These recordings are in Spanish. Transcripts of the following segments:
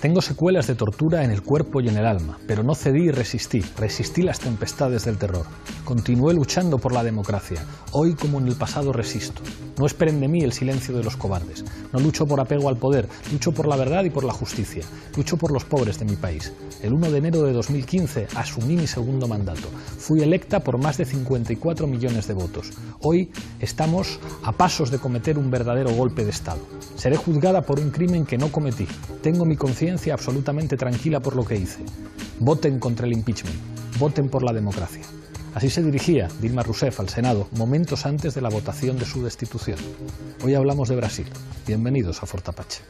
Tengo secuelas de tortura en el cuerpo y en el alma, pero no cedí y resistí, resistí las tempestades del terror. Continué luchando por la democracia, hoy como en el pasado resisto. No esperen de mí el silencio de los cobardes. No lucho por apego al poder, lucho por la verdad y por la justicia. Lucho por los pobres de mi país. El 1 de enero de 2015 asumí mi segundo mandato. Fui electa por más de 54 millones de votos. Hoy estamos a pasos de cometer un verdadero golpe de Estado. Seré juzgada por un crimen que no cometí. Tengo mi conciencia absolutamente tranquila por lo que hice. Voten contra el impeachment, voten por la democracia. Así se dirigía Dilma Rousseff al Senado momentos antes de la votación de su destitución. Hoy hablamos de Brasil. Bienvenidos a Fortapache.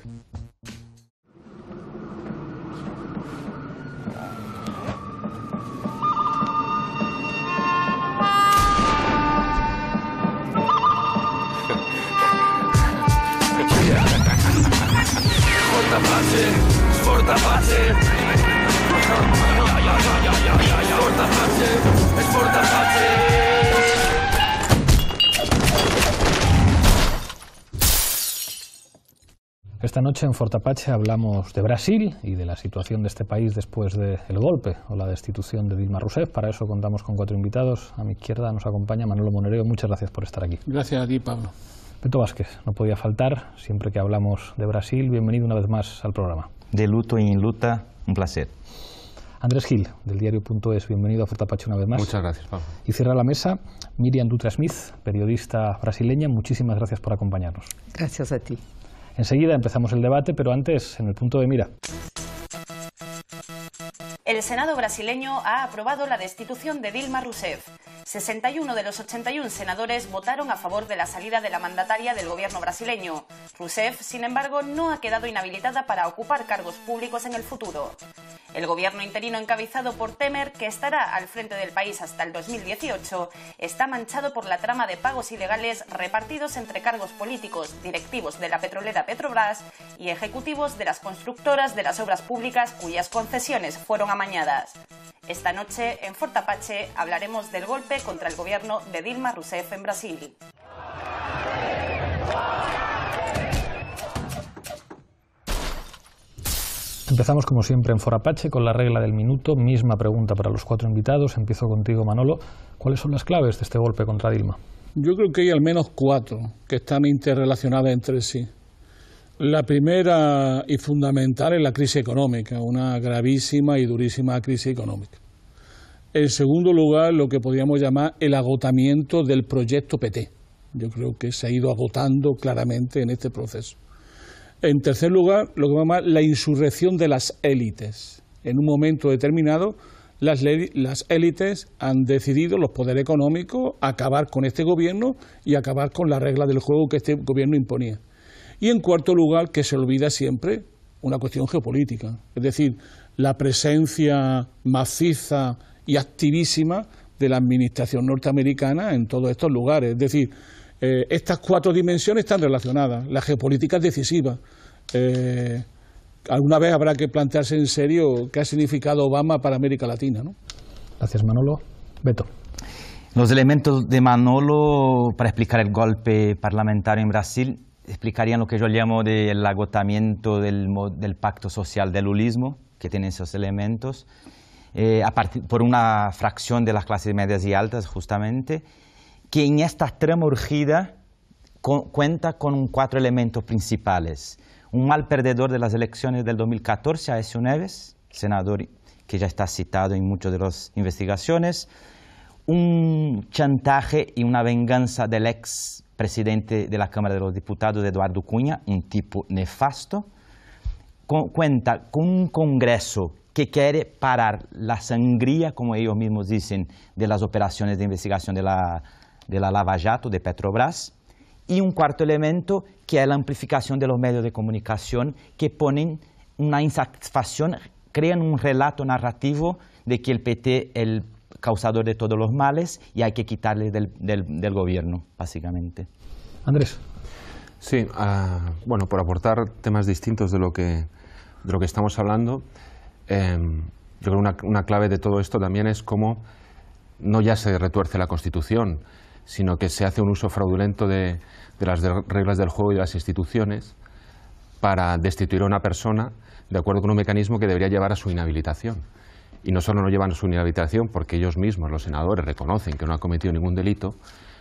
Esta noche en Fortapache hablamos de Brasil y de la situación de este país después del golpe o la destitución de Dilma Rousseff. Para eso contamos con cuatro invitados. A mi izquierda nos acompaña Manolo Monereo. Muchas gracias por estar aquí. Gracias a ti, Pablo. Beto Vázquez, no podía faltar siempre que hablamos de Brasil. Bienvenido una vez más al programa de luto y en luta, un placer. Andrés Gil, del diario.es, bienvenido a Fortapacho una vez más. Muchas gracias, Pablo. Y cierra la mesa Miriam Dutra Smith, periodista brasileña. Muchísimas gracias por acompañarnos. Gracias a ti. Enseguida empezamos el debate, pero antes, en el punto de mira. El Senado brasileño ha aprobado la destitución de Dilma Rousseff. 61 de los 81 senadores votaron a favor de la salida de la mandataria del gobierno brasileño. Rousseff, sin embargo, no ha quedado inhabilitada para ocupar cargos públicos en el futuro. El gobierno interino encabezado por Temer, que estará al frente del país hasta el 2018, está manchado por la trama de pagos ilegales repartidos entre cargos políticos, directivos de la petrolera Petrobras y ejecutivos de las constructoras de las obras públicas cuyas concesiones fueron amañadas. Esta noche, en Fortapache, hablaremos del golpe contra el gobierno de Dilma Rousseff en Brasil. Empezamos como siempre en Forapache con la regla del minuto, misma pregunta para los cuatro invitados. Empiezo contigo, Manolo. ¿Cuáles son las claves de este golpe contra Dilma? Yo creo que hay al menos cuatro que están interrelacionadas entre sí. La primera y fundamental es la crisis económica, una gravísima y durísima crisis económica. En segundo lugar, lo que podríamos llamar el agotamiento del proyecto PT. Yo creo que se ha ido agotando claramente en este proceso. En tercer lugar, lo que vamos a llamar la insurrección de las élites. En un momento determinado, las, élites han decidido, los poderes económicos, acabar con este gobierno y acabar con las reglas del juego que este gobierno imponía. Y en cuarto lugar, que se olvida siempre una cuestión geopolítica, es decir, la presencia maciza y activísima de la administración norteamericana en todos estos lugares. Es decir, eh, estas cuatro dimensiones están relacionadas. La geopolítica es decisiva. Eh, alguna vez habrá que plantearse en serio qué ha significado Obama para América Latina. ¿no? Gracias, Manolo. Beto. Los elementos de Manolo para explicar el golpe parlamentario en Brasil explicarían lo que yo llamo del agotamiento del, pacto social del ulismo... que tiene esos elementos. Eh, por una fracción de las clases medias y altas, justamente, que en esta trama urgida cuenta con cuatro elementos principales. Un mal perdedor de las elecciones del 2014, Aécio Neves, senador que ya está citado en muchas de las investigaciones, un chantaje y una venganza del ex presidente de la Cámara de los Diputados, Eduardo Cunha, un tipo nefasto, cuenta con un Congreso que quiere parar la sangría, como ellos mismos dicen, de las operaciones de investigación de la, de la Lava Jato, de Petrobras. Y un cuarto elemento, que es la amplificación de los medios de comunicación, que ponen una insatisfacción, crean un relato narrativo de que el PT es el causador de todos los males y hay que quitarle del, del, gobierno, básicamente. Andrés. Sí, ah, bueno, por aportar temas distintos de lo que, de lo que estamos hablando. Em, yo creo una, una clave de todo esto también es cómo no ya se retuerce la Constitución, sino que se hace un uso fraudulento de, las reglas del juego y de las instituciones para destituir a una persona de acuerdo con un mecanismo que debería llevar a su inhabilitación. Y no solo no llevan a su inhabilitación porque ellos mismos, los senadores, reconocen que no ha cometido ningún delito,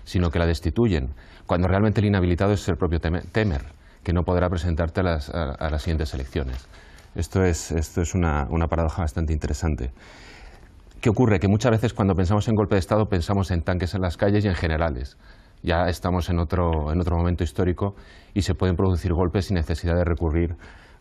sino que la destituyen, cuando realmente el inhabilitado es el propio Temer, que no podrá presentarte a las siguientes elecciones. Esto es, esto es una, una paradoja bastante interesante. ¿Qué ocurre? Que muchas veces cuando pensamos en golpe de Estado pensamos en tanques en las calles y en generales. Ya estamos en otro, en otro momento histórico y se pueden producir golpes sin necesidad de recurrir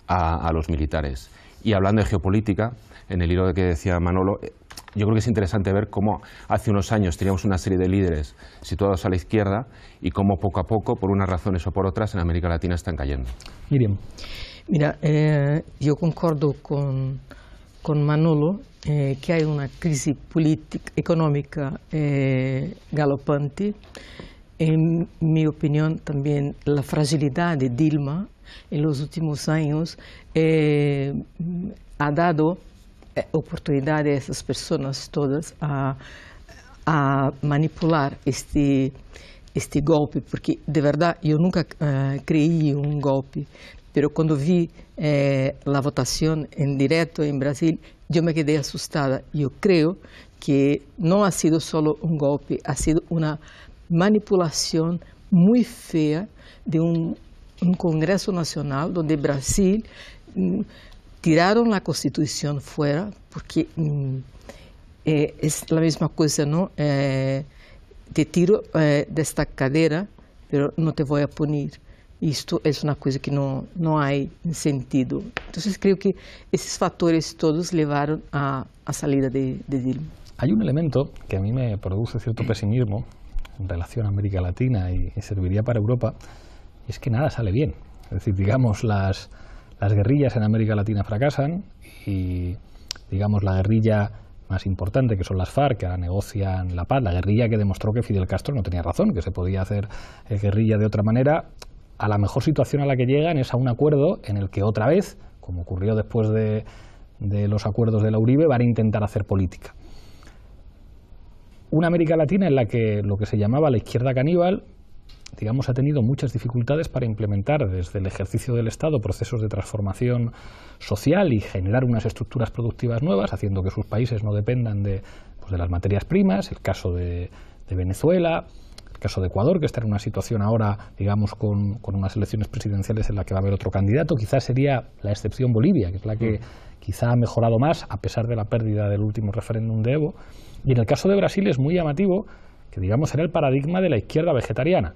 a, a los militares. Y hablando de geopolítica, en el hilo de que decía Manolo, eh, yo creo que es interesante ver cómo hace unos años teníamos una serie de líderes situados a la izquierda y cómo poco a poco, por unas razones o por otras, en América Latina están cayendo. Miriam. Mira, eh, concordo com com Manolo eh, que há uma crise política, económica eh, galopante. Em minha opinião, também a fragilidade de Dilma nos los últimos anos, eh, ha dado eh, oportunidade a essas pessoas todas a, a manipular este este golpe, porque de verdade eu nunca uh, eh, criei um golpe, Pero quando vi eh, a votação em direto em Brasil, eu me quedei assustada. Eu creio que não ha sido só um golpe, ha sido uma manipulação muito feia de um, um Congresso Nacional, onde Brasil mm, tiraram a Constituição fora, porque mm, eh, é a mesma coisa, não? Eh, te tiro eh, desta cadeira, pero não te vou a punir. Isto es una cosa que no hay sentido. ...entonces creo que ...esos factores todos llevaron a... ...a salida de, Dilma. Hay un elemento que a mí me produce cierto pesimismo en relación a América Latina y, serviría para Europa, es que nada sale bien. Es decir, digamos, las, las guerrillas en América Latina fracasan y, digamos, la guerrilla más importante, que son las FARC, que ahora negocian la paz, la guerrilla que demostró que Fidel Castro no tenía razón, que se podía hacer eh, guerrilla de otra manera, a la mejor situación a la que llegan es a un acuerdo en el que otra vez, como ocurrió después de, los acuerdos de la Uribe, van a intentar hacer política. Una América Latina en la que lo que se llamaba la izquierda caníbal, digamos, ha tenido muchas dificultades para implementar desde el ejercicio del Estado procesos de transformación social y generar unas estructuras productivas nuevas, haciendo que sus países no dependan de, pues, las materias primas, el caso de, de Venezuela, caso de Ecuador, que está en una situación ahora, digamos, con, unas elecciones presidenciales en la que va a haber otro candidato. Quizás sería la excepción Bolivia, que es la que mm. quizá ha mejorado más a pesar de la pérdida del último referéndum de Evo. Y en el caso de Brasil es muy llamativo que, digamos, era el paradigma de la izquierda vegetariana.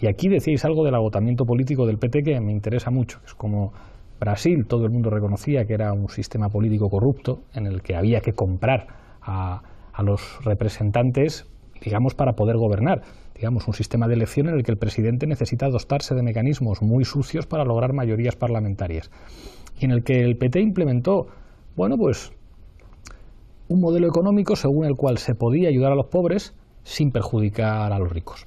Y aquí decíais algo del agotamiento político del PT que me interesa mucho, que es como Brasil, todo el mundo reconocía que era un sistema político corrupto en el que había que comprar a, a los representantes, digamos, para poder gobernar digamos, un sistema de elección en el que el presidente necesita dotarse de mecanismos muy sucios para lograr mayorías parlamentarias, y en el que el PT implementó, bueno, pues un modelo económico según el cual se podía ayudar a los pobres sin perjudicar a los ricos.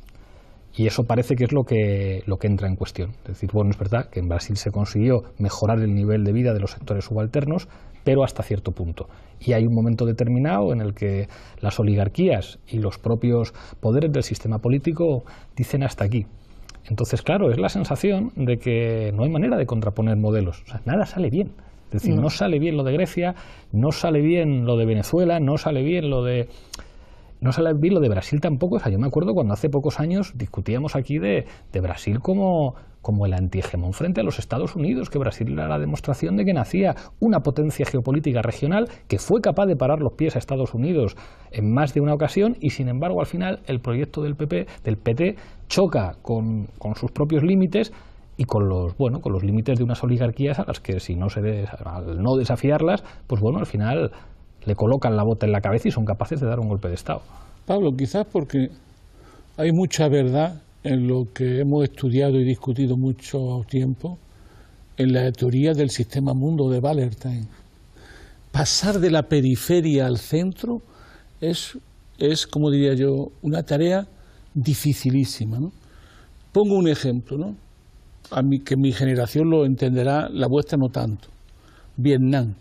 Y eso parece que es lo que, lo que entra en cuestión. Es decir, bueno, es verdad que en Brasil se consiguió mejorar el nivel de vida de los sectores subalternos, pero hasta cierto punto. Y hay un momento determinado en el que las oligarquías y los propios poderes del sistema político dicen hasta aquí. Entonces, claro, es la sensación de que no hay manera de contraponer modelos. nada sale bien. Es decir, no. sale bien lo de Grecia, no sale bien lo de Venezuela, no sale bien lo de no sale bien lo de Brasil tampoco. O sea, yo me acuerdo cuando hace pocos años discutíamos aquí de, de Brasil como como el antihegemón frente a los Estados Unidos, que Brasil era la demostración de que nacía una potencia geopolítica regional que fue capaz de parar los pies a Estados Unidos en más de una ocasión y sin embargo al final el proyecto del PP, del PT, choca con, sus propios límites y con los bueno con los límites de unas oligarquías a las que si no se al no desafiarlas pues bueno al final le colocan la bota en la cabeza y son capaces de dar un golpe de estado Pablo quizás porque hay mucha verdad en lo que hemos estudiado y discutido mucho tiempo, en la teoría del sistema mundo de Wallerstein. Pasar de la periferia al centro es, es como diría yo, una tarea dificilísima. Pongo un ejemplo, ¿no? A mí, que mi generación lo entenderá, la vuestra no tanto. Vietnam.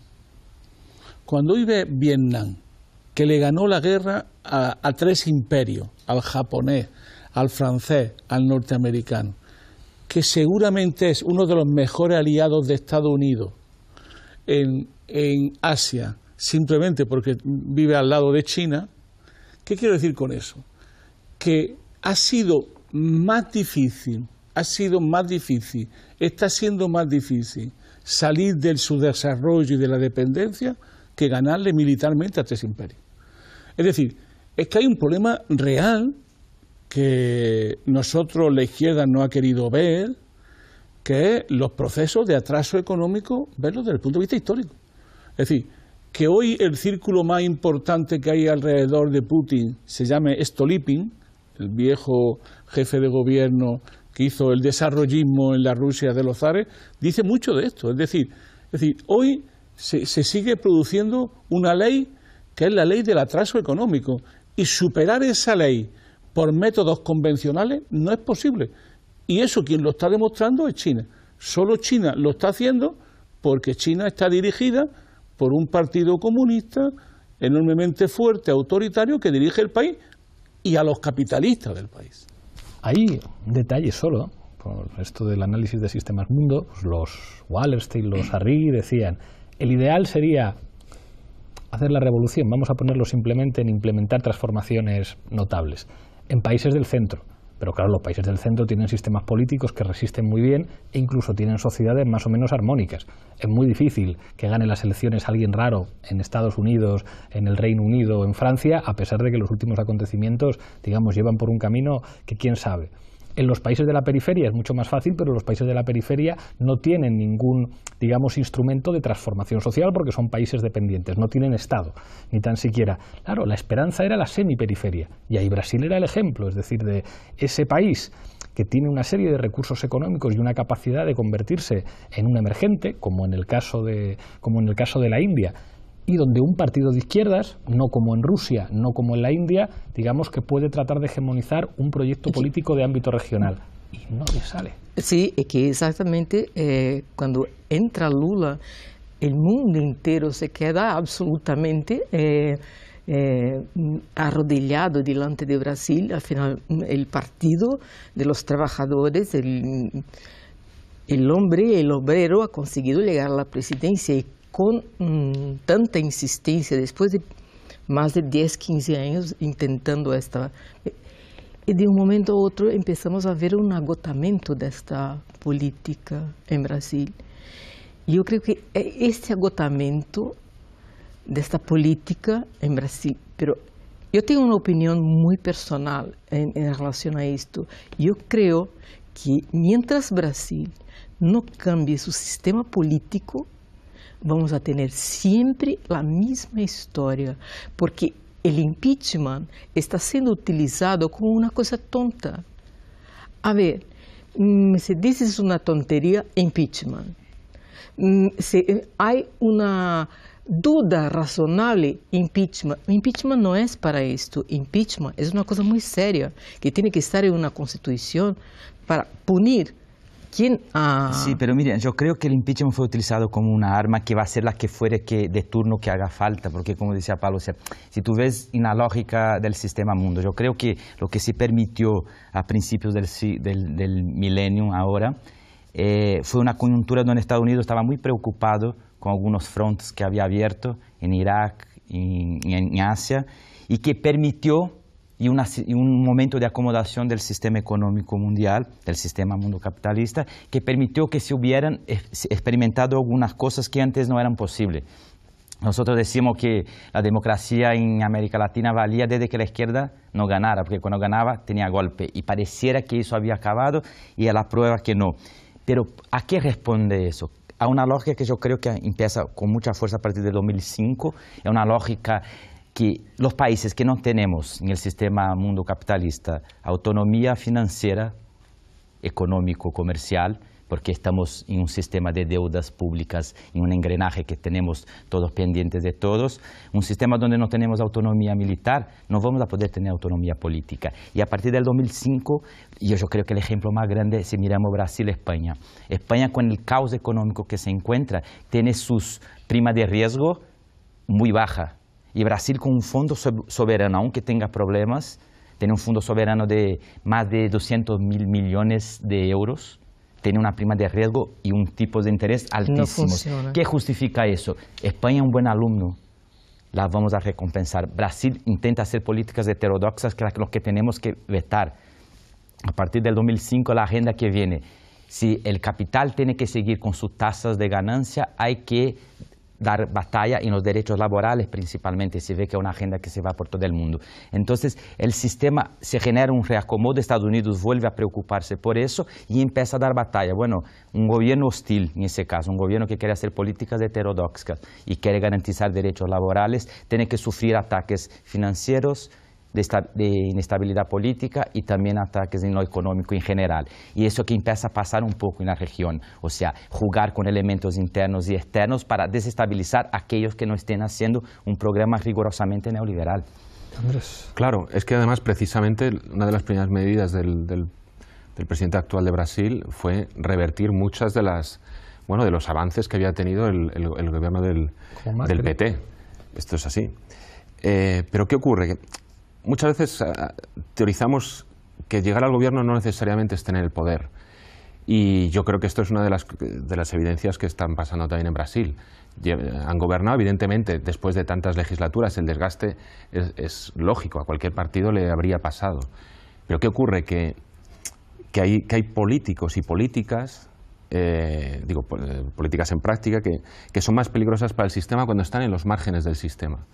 Cuando hoy ve Vietnam, que le ganó la guerra a tres imperios, al japonés, al francés, al norteamericano, que seguramente es uno de los mejores aliados de Estados Unidos en, Asia, simplemente porque vive al lado de China. ¿Qué quiero decir con eso? Que ha sido más difícil, ha sido más difícil, está siendo más difícil salir del subdesarrollo y de la dependencia que ganarle militarmente a tres imperios. Es decir, es que hay un problema real que nosotros la izquierda no ha querido ver, que los procesos de atraso económico, verlos desde el punto de vista histórico. Es decir, que hoy el círculo más importante que hay alrededor de Putin se llame Stolipin, el viejo jefe de gobierno que hizo el desarrollismo en la Rusia de los zares, dice mucho de esto. Es decir, es decir hoy se sigue produciendo una ley que es la ley del atraso económico. Y superar esa ley por métodos convencionales no es posible. Y eso quien lo está demostrando es China. Solo China lo está haciendo porque China está dirigida por un partido comunista enormemente fuerte, autoritario, que dirige el país y a los capitalistas del país. Hay detalle solo, ¿eh? por esto del análisis de sistemas mundo, pues los Wallerstein, los Harry decían, el ideal sería hacer la revolución, vamos a ponerlo simplemente en implementar transformaciones notables en países del centro. Pero claro, los países del centro tienen sistemas políticos que resisten muy bien e incluso tienen sociedades más o menos armónicas. Es muy difícil que gane las elecciones alguien raro en Estados Unidos, en el Reino Unido, en Francia, a pesar de que los últimos acontecimientos, digamos, llevan por un camino que quién sabe. En los países de la periferia es mucho más fácil, pero los países de la periferia no tienen ningún, digamos, instrumento de transformación social porque son países dependientes, no tienen Estado, ni tan siquiera. Claro, la esperanza era la semiperiferia, y ahí Brasil era el ejemplo, es decir, de ese país que tiene una serie de recursos económicos y una capacidad de convertirse en un emergente, como en el caso de, como en el caso de la India, y donde un partido de izquierdas, no como en Rusia, no como en la India, digamos que puede tratar de hegemonizar un proyecto político de ámbito regional. Y no le sale. Sí, es que exactamente eh, cuando entra Lula, el mundo entero se queda absolutamente... Eh, eh, arrodillado delante de Brasil, al final el partido de los trabajadores, el, hombre, el obrero ha conseguido llegar a la presidencia com hum, tanta insistência, depois de mais de 10, 15 anos tentando esta. E de um momento a outro começamos a ver um agotamento desta política em Brasil. E eu creio que é este agotamento desta política em Brasil. Pero eu tenho uma opinião muito personal em, em relação a isto. Eu creio que, mientras Brasil não cambie seu sistema político, vamos a ter sempre a mesma história, porque o impeachment está sendo utilizado como uma coisa tonta. A ver, hum, se dizes uma tonteria, impeachment. Hum, se há uma dúvida razonável, impeachment. Impeachment não é para isto. Impeachment é uma coisa muito séria que tem que estar em uma constituição para punir ¿Quién ah. Sí, pero mire, yo creo que el impeachment fue utilizado como una arma que va a ser la que fuere que de turno que haga falta, porque como decía Pablo, si tú ves en la lógica del sistema mundo, yo creo que lo que se permitió a principios del, milenio ahora eh, fue una coyuntura donde Estados Unidos estaba muy preocupado con algunos frontes que había abierto en Irak, y en Asia, y que permitió y, un momento de acomodación del sistema económico mundial, del sistema mundo capitalista, que permitió que se hubieran experimentado algunas cosas que antes no eran posibles. Nosotros decimos que la democracia en América Latina valía desde que la izquierda no ganara, porque cuando ganaba tenía golpe y pareciera que eso había acabado y a la prueba que no. Pero ¿a qué responde eso? A una lógica que yo creo que empieza con mucha fuerza a partir de 2005, es una lógica que los países que no tenemos en el sistema mundo capitalista autonomía financiera, económico, comercial, porque estamos en un sistema de deudas públicas, en un engranaje que tenemos todos pendientes de todos, un sistema donde no tenemos autonomía militar, no vamos a poder tener autonomía política. Y a partir del 2005, y yo creo que el ejemplo más grande si miramos Brasil-España. España con el caos económico que se encuentra, tiene sus primas de riesgo muy baja, y Brasil con un fondo soberano, aunque tenga problemas, tiene un fondo soberano de más de 200 mil millones de euros, tiene una prima de riesgo y un tipo de interés altísimo. ¿Qué justifica eso? España es un buen alumno, la vamos a recompensar. Brasil intenta hacer políticas heterodoxas que lo que tenemos que vetar. A partir del 2005, la agenda que viene, si el capital tiene que seguir con sus tasas de ganancia, hay que dar batalla en los derechos laborales principalmente. Se ve que es una agenda que se va por todo el mundo. Entonces, el sistema se genera un reacomodo, Estados Unidos vuelve a preocuparse por eso y empieza a dar batalla. Bueno, un gobierno hostil en ese caso, un gobierno que quiere hacer políticas heterodoxas y quiere garantizar derechos laborales, tiene que sufrir ataques financieros, de, inestabilidad política y también ataques en lo económico en general. Y eso que empieza a pasar un poco en la región, o sea, jugar con elementos internos y externos para desestabilizar a aquellos que no estén haciendo un programa rigurosamente neoliberal. Andrés. Claro, es que además precisamente una de las primeras medidas del, del, presidente actual de Brasil fue revertir muchas de las bueno, de los avances que había tenido el, el, gobierno del, del, PT. Esto es así. Eh, pero ¿qué ocurre? muchas veces eh, teorizamos que llegar al gobierno no necesariamente es tener el poder. Y yo creo que esto es una de las, de las evidencias que están pasando también en Brasil. Eh, han gobernado, evidentemente, después de tantas legislaturas, el desgaste es, lógico, a cualquier partido le habría pasado. Pero ¿qué ocurre? Que, hay, que hay políticos y políticas eh, digo, políticas en práctica que, son más peligrosas para el sistema cuando están en los márgenes del sistema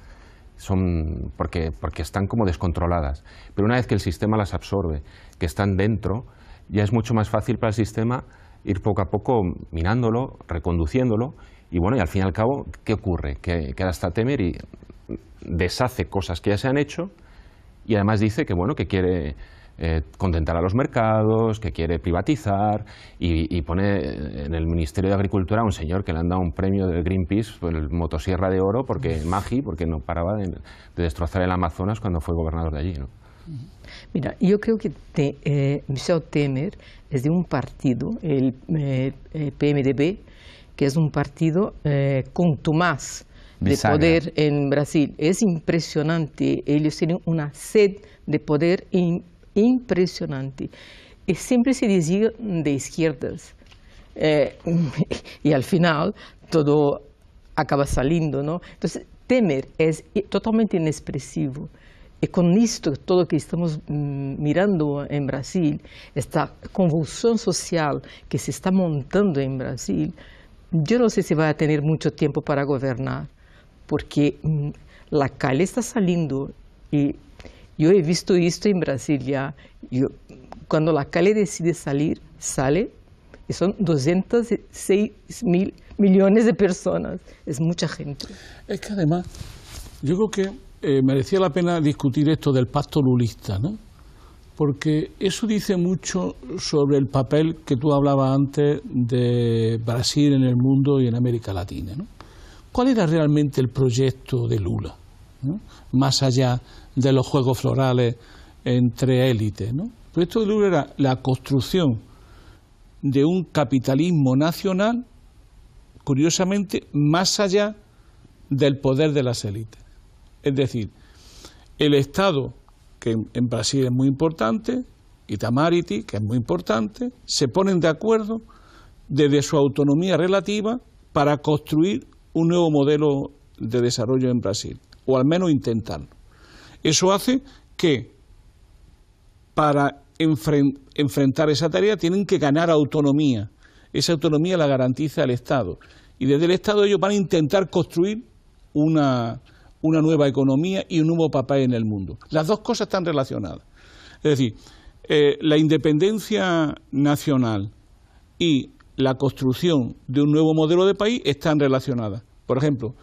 son porque, porque están como descontroladas. Pero una vez que el sistema las absorbe, que están dentro, ya es mucho más fácil para el sistema ir poco a poco minándolo, reconduciéndolo. Y bueno, y al fin y al cabo, ¿qué ocurre? Que, que ahora Temer y deshace cosas que ya se han hecho y además dice que, bueno, que quiere eh, contentar a los mercados, que quiere privatizar y, pone en el Ministerio de Agricultura a un señor que le han dado un premio del Greenpeace por el motosierra de oro, porque Magi, porque no paraba de, destrozar el Amazonas cuando fue gobernador de allí. ¿no? Mira, yo creo que te, eh, Michel Temer es de un partido, el eh, PMDB, que es un partido con Tomás de poder en Brasil. Es impresionante, ellos tienen una sed de poder impresionante. Y siempre se decía de izquierdas. Eh, y al final todo acaba saliendo, ¿no? Entonces, temer es totalmente inexpresivo. Y con esto, todo lo que estamos mm, mirando en Brasil, esta convulsión social que se está montando en Brasil, yo no sé si va a tener mucho tiempo para gobernar, porque mm, la calle está saliendo y yo he visto esto en Brasil ya. cuando la calle decide salir, sale y son 206 mil millones de personas. Es mucha gente. Es que además, yo creo que eh, merecía la pena discutir esto del pacto lulista, ¿no? Porque eso dice mucho sobre el papel que tú hablabas antes de Brasil en el mundo y en América Latina, ¿Cuál era realmente el proyecto de Lula? Más allá de los juegos florales entre élites. ¿no? El de era la construcción de un capitalismo nacional, curiosamente, más allá del poder de las élites. Es decir, el Estado, que en Brasil es muy importante, y Tamariti, que es muy importante, se ponen de acuerdo desde su autonomía relativa para construir un nuevo modelo de desarrollo en Brasil, o al menos intentarlo. Eso hace que para enfrentar esa tarea tienen que ganar autonomía. Esa autonomía la garantiza el Estado. Y desde el Estado ellos van a intentar construir una, nueva economía y un nuevo papel en el mundo. Las dos cosas están relacionadas. Es decir, eh, la independencia nacional y la construcción de un nuevo modelo de país están relacionadas. Por ejemplo,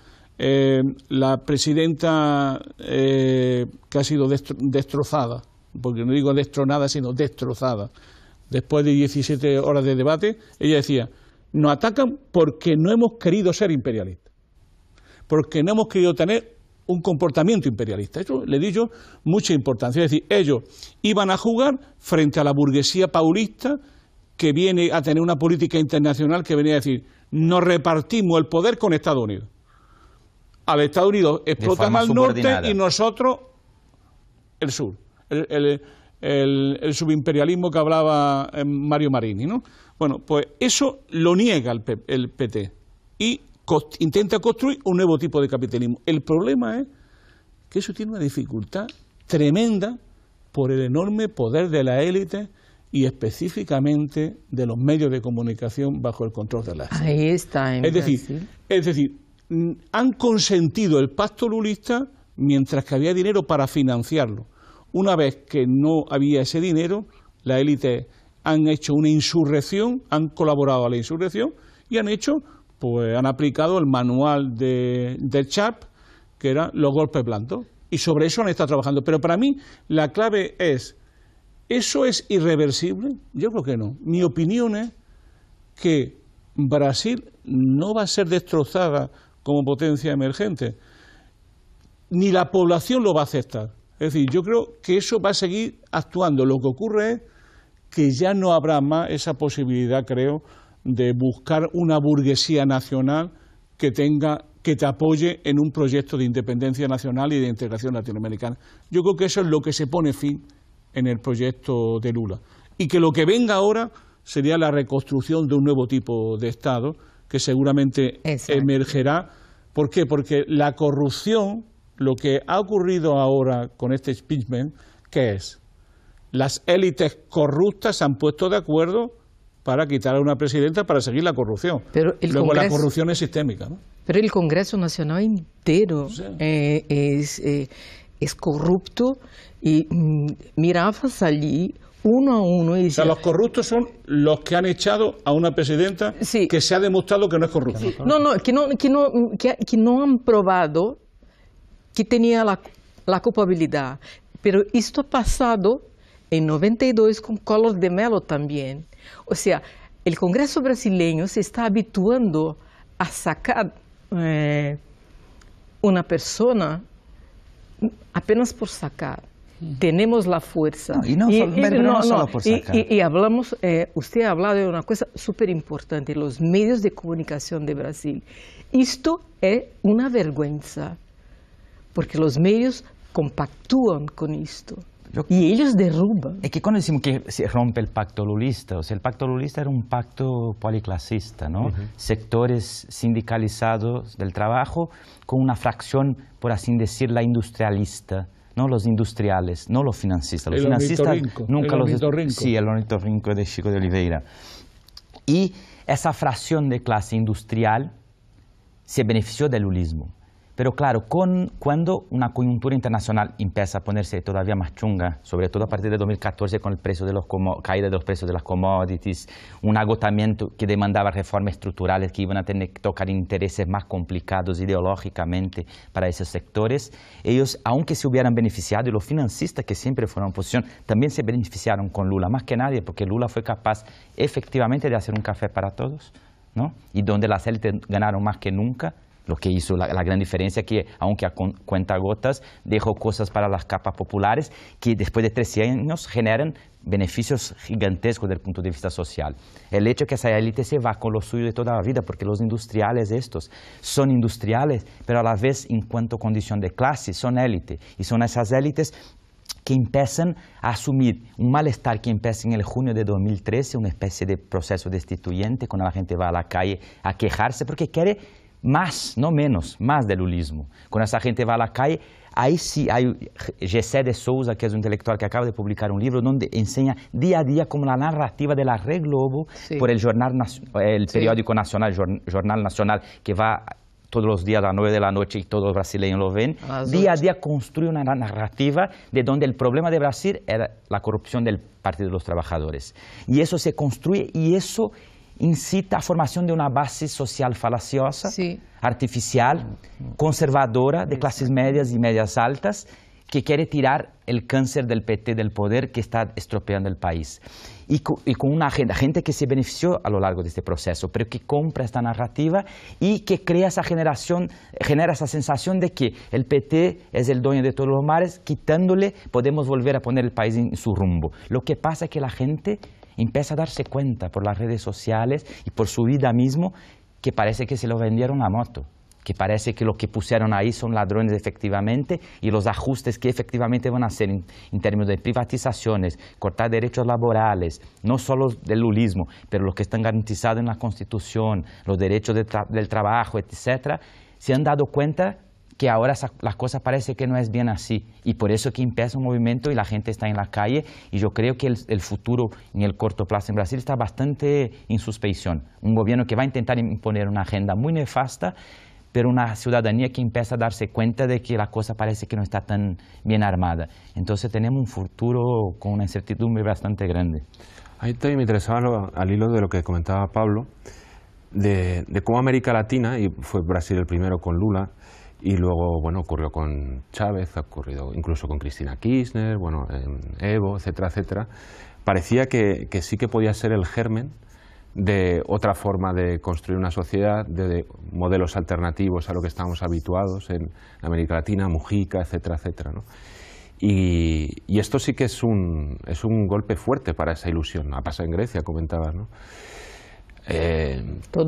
eh, la presidenta eh, que ha sido destrozada, porque no digo destronada, sino destrozada, después de 17 horas de debate, ella decía, nos atacan porque no hemos querido ser imperialistas, porque no hemos querido tener un comportamiento imperialista. Eso le di yo mucha importancia. Es decir, ellos iban a jugar frente a la burguesía paulista que viene a tener una política internacional que venía a decir, nos repartimos el poder con Estados Unidos ver, Estados Unidos, explota al norte y nosotros el sur. El, subimperialismo que hablaba eh, Mario Marini, ¿no? Bueno, pues eso lo niega el, PT y intenta construir un nuevo tipo de capitalismo. El problema es que eso tiene una dificultad tremenda por el enorme poder de la élite y específicamente de los medios de comunicación bajo el control de la élite. Ahí está. En es decir, es decir, han consentido el pacto lulista mientras que había dinero para financiarlo. Una vez que no había ese dinero, la élite han hecho una insurrección, han colaborado a la insurrección y han hecho, pues han aplicado el manual de, de Chap, que era los golpes blandos. Y sobre eso han estado trabajando. Pero para mí la clave es, ¿eso es irreversible? Yo creo que no. Mi opinión es que Brasil no va a ser destrozada como potencia emergente. Ni la población lo va a aceptar. Es decir, yo creo que eso va a seguir actuando. Lo que ocurre es que ya no habrá más esa posibilidad, creo, de buscar una burguesía nacional que tenga que te apoye en un proyecto de independencia nacional y de integración latinoamericana. Yo creo que eso es lo que se pone fin en el proyecto de Lula. Y que lo que venga ahora sería la reconstrucción de un nuevo tipo de Estado, que seguramente emergerá. ¿Por qué? Porque la corrupción, lo que ha ocurrido ahora con este impeachment, ¿qué es? Las élites corruptas se han puesto de acuerdo para quitar a una presidenta para seguir la corrupción. Pero Luego la corrupción es sistémica. Pero el Congreso Nacional entero eh, eh, es, corrupto y mm, mira mirabas allí uno a uno. o sea, los corruptos son los que han echado a una presidenta que se ha demostrado que no es corrupta. No, no, que no, han probado que tenía la, culpabilidad. Pero esto ha pasado en 92 con color de Melo también. O sea, el Congreso brasileño se está habituando a sacar eh, una persona apenas por sacar tenemos la fuerza. y no, solo por sacar. Y, hablamos, eh, usted ha hablado de una cosa súper importante, los medios de comunicación de Brasil. Esto es una vergüenza, porque los medios compactúan con esto. y ellos derruban. Es que cuando decimos que se rompe el pacto lulista, o sea, el pacto lulista era un pacto policlasista, ¿no? Sectores sindicalizados del trabajo con una fracción, por así decirla, industrialista no los industriales, no los financistas. Los el nunca los... Sí, el ornitorrinco de Chico de Oliveira. Y esa fracción de clase industrial se benefició del ulismo. Pero claro, cuando una coyuntura internacional empieza a ponerse todavía más chunga, sobre todo a partir de 2014 con el precio de los caída de los precios de las commodities, un agotamiento que demandaba reformas estructurales que iban a tener que tocar intereses más complicados ideológicamente para esos sectores, ellos, aunque se hubieran beneficiado, y los financistas que siempre fueron oposición, también se beneficiaron con Lula, más que nadie, porque Lula fue capaz efectivamente de hacer un café para todos, ¿no? y donde las élites ganaron más que nunca lo que hizo la, gran diferencia que, aunque a cuenta gotas, dejó cosas para las capas populares que después de 13 años generan beneficios gigantescos desde el punto de vista social. El hecho de que esa élite se va con lo suyo de toda la vida, porque los industriales estos son industriales, pero a la vez, en cuanto a condición de clase, son élite. Y son esas élites que empiezan a asumir un malestar que empieza en el junio de 2013, una especie de proceso destituyente, cuando la gente va a la calle a quejarse porque quiere más, no menos, más del lulismo. Cuando esa gente va a la calle, ahí sí hay Gessé de Souza, que es un um intelectual que acaba de publicar un um libro donde enseña día a día como la narrativa de la Red Globo por el, el periódico nacional, Jornal Nacional, que va todos los días a las 9 de la noche y e todos los brasileños lo ven, día a día construye una narrativa de donde el problema de Brasil era la corrupción del Partido de los Trabajadores. Y e eso se construye y eso incita a formación de una base social falaciosa, artificial, conservadora, de clases medias y medias altas, que quiere tirar el cáncer del PT del poder que está estropeando el país. Y y con, una agenda, gente que se benefició a lo largo de este proceso, pero que compra esta narrativa y que crea esa generación, genera esa sensación de que el PT es el dueño de todos los mares, quitándole podemos volver a poner el país en su rumbo. Lo que pasa es que la gente empieza a darse cuenta por las redes sociales y por su vida mismo que parece que se lo vendieron la moto, que parece que lo que pusieron ahí son ladrones efectivamente y los ajustes que efectivamente van a hacer en, términos de privatizaciones, cortar derechos laborales, no solo del lulismo, pero los que están garantizados en la Constitución, los derechos del trabajo, etcétera, se han dado cuenta que ahora las cosas parece que no es bien así. Y por eso que empieza un movimiento y la gente está en la calle. Y yo creo que el, futuro en el corto plazo en Brasil está bastante en suspensión. Un gobierno que va a intentar imponer una agenda muy nefasta, pero una ciudadanía que empieza a darse cuenta de que la cosa parece que no está tan bien armada. Entonces tenemos un futuro con una incertidumbre bastante grande. Ahí también me interesaba al hilo de lo que comentaba Pablo, de cómo América Latina, y fue Brasil el primero con Lula, y luego, bueno, ocurrió con Chávez, ha ocurrido incluso con Cristina Kirchner, bueno, em, Evo, etcétera, etcétera. Parecía que, sí que podía ser el germen de otra forma de construir una sociedad, de, modelos alternativos a lo que estamos habituados en América Latina, Mujica, etcétera, etcétera. ¿no? Y, y, esto sí que es un, es un golpe fuerte para esa ilusión. Ha pasado en Grecia, comentabas, ¿no? Eh,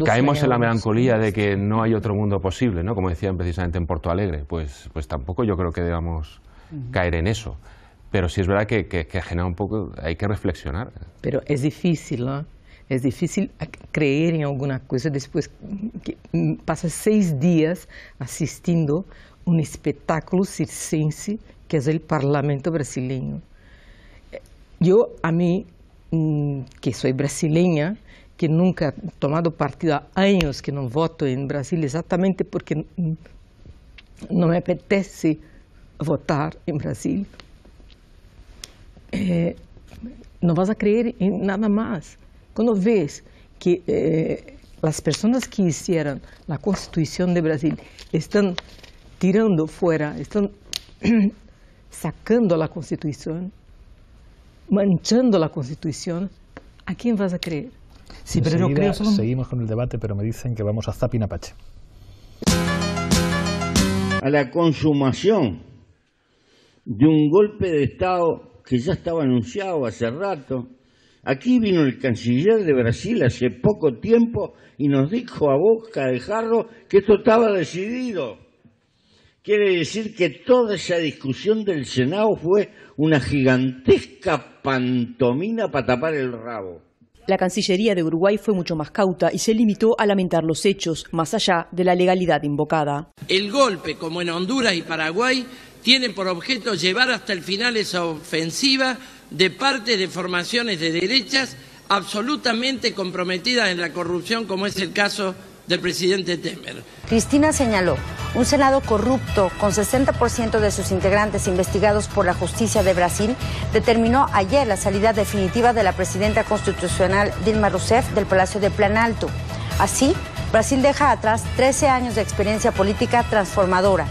caemos en la melancolía de que no hay otro mundo posible, ¿no? Como decían precisamente en Porto Alegre, pues, pues tampoco yo creo que debamos caer en eso. Pero sí es verdad que, que, que genera un poco, hay que reflexionar. Pero es difícil, ¿no? Es difícil creer en alguna cosa después que pasas seis asistiendo a un espectáculo circense que es el Parlamento Brasileño yo a mí mm, que soy brasileña que nunca tomado partido há anos que não voto em Brasil exatamente porque não me apetece votar em Brasil. É, não vas a crer em nada mais. Quando vês que eh, as pessoas que fizeram a Constituição de Brasil estão tirando fora, estão sacando a Constituição, manchando a Constituição, a quem vas a crer? Sí, pero Seguimos con el debate, pero me dicen que vamos a A la consumación de un golpe de Estado que ya estaba anunciado hace rato. Aquí vino el canciller de Brasil hace poco tiempo y nos dijo a boca de jarro que esto estaba decidido. Quiere decir que toda esa discusión del Senado fue una gigantesca pantomina para tapar el rabo. La Cancillería de Uruguay fue mucho más cauta y se limitó a lamentar los hechos, más allá de la legalidad invocada. El golpe, como en Honduras y Paraguay, tiene por objeto llevar hasta el final esa ofensiva de parte de formaciones de derechas absolutamente comprometidas en la corrupción, como es el caso del presidente Temer. Cristina señaló, un Senado corrupto con 60% de sus integrantes investigados por la justicia de Brasil determinó ayer la salida definitiva de la presidenta constitucional Dilma Rousseff del Palacio de Planalto. Así, Brasil deja atrás 13 años de experiencia política transformadora.